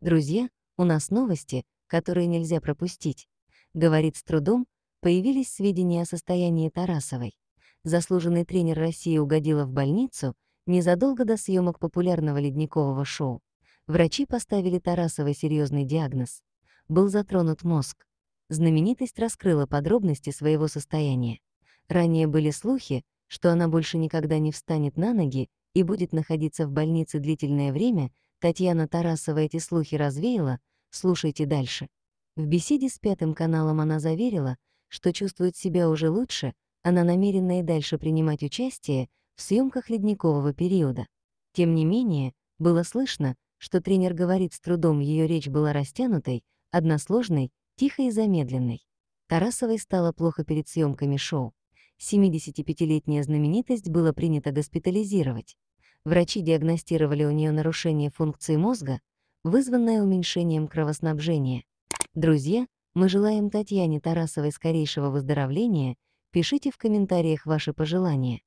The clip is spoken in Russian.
Друзья, у нас новости, которые нельзя пропустить. Говорит с трудом, появились сведения о состоянии Тарасовой. Заслуженный тренер России угодила в больницу незадолго до съемок популярного ледникового шоу. Врачи поставили Тарасовой серьезный диагноз. Был затронут мозг. Знаменитость раскрыла подробности своего состояния. Ранее были слухи, что она больше никогда не встанет на ноги и будет находиться в больнице длительное время Татьяна Тарасова эти слухи развеяла, слушайте дальше. В беседе с Пятым каналом она заверила, что чувствует себя уже лучше, она намерена и дальше принимать участие в съемках ледникового периода. Тем не менее, было слышно, что тренер говорит с трудом, ее речь была растянутой, односложной, тихой и замедленной. Тарасовой стало плохо перед съемками шоу. 75-летняя знаменитость была принято госпитализировать. Врачи диагностировали у нее нарушение функции мозга, вызванное уменьшением кровоснабжения. Друзья, мы желаем Татьяне Тарасовой скорейшего выздоровления. Пишите в комментариях ваши пожелания.